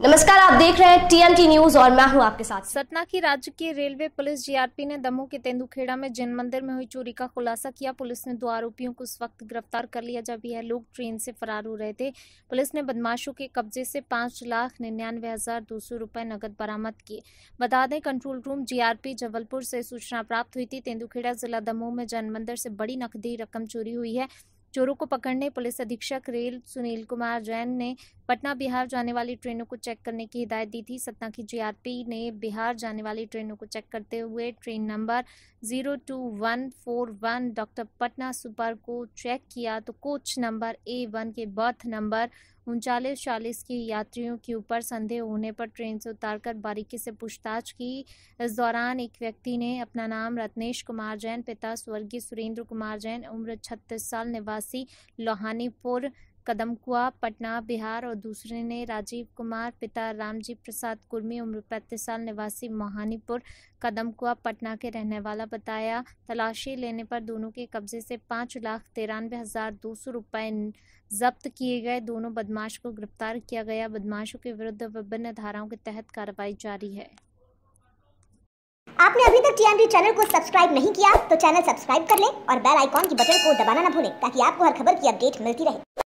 नमस्कार आप देख रहे हैं टीएमटी न्यूज और मैं हूं आपके साथ सतना की राज्य की रेलवे पुलिस जीआरपी ने दमोह के तेंदुखेड़ा में जैन मंदिर में हुई चोरी का खुलासा किया पुलिस ने दो आरोपियों को उस वक्त गिरफ्तार कर लिया जब यह लोग ट्रेन से फरार हो रहे थे पुलिस ने बदमाशों के कब्जे से पांच लाख निन्यानवे हजार दो सौ रुपए नकद बरामद किए बता दें कंट्रोल रूम जीआरपी जबलपुर से सूचना प्राप्त हुई थी तेंदुखेड़ा जिला दमोह में जैन मंदिर से बड़ी नकदी रकम चोरी हुई है चोरों को पकड़ने पुलिस अधीक्षक रेल सुनील कुमार जैन ने पटना बिहार जाने वाली ट्रेनों को चेक करने की हिदायत दी थी सतना की जीआरपी ने बिहार जाने वाली ट्रेनों को चेक करते हुए train number zero two one four one doctor Patna super को चेक किया तो कोच नंबर ए वन के बर्थ नंबर उनचालीस चालीस के यात्रियों के ऊपर संदेह होने पर ट्रेन से उतारकर बारीकी से पूछताछ की इस दौरान एक व्यक्ति ने अपना नाम रत्नेश कुमार जैन पिता स्वर्गीय सुरेंद्र कुमार जैन उम्र छत्तीस साल निवासी लोहानीपुर कदमकुआ पटना बिहार और दूसरे ने राजीव कुमार पिता रामजी प्रसाद कुर्मी उम्र पैंतीस साल निवासी मोहानीपुर कदमकुआ पटना के रहने वाला बताया तलाशी लेने पर दोनों के कब्जे से पाँच लाख तिरानवे हज़ार दो सौ रुपये जब्त किए गए दोनों बदमाश को गिरफ्तार किया गया बदमाशों के विरुद्ध विभिन्न धाराओं के तहत कार्रवाई जारी है आपने अभी तक टीएमडी चैनल को सब्सक्राइब नहीं किया तो चैनल सब्सक्राइब कर लें और बेल आइकॉन की बटन को दबाना ना भूलें ताकि आपको हर खबर की अपडेट मिलती रहे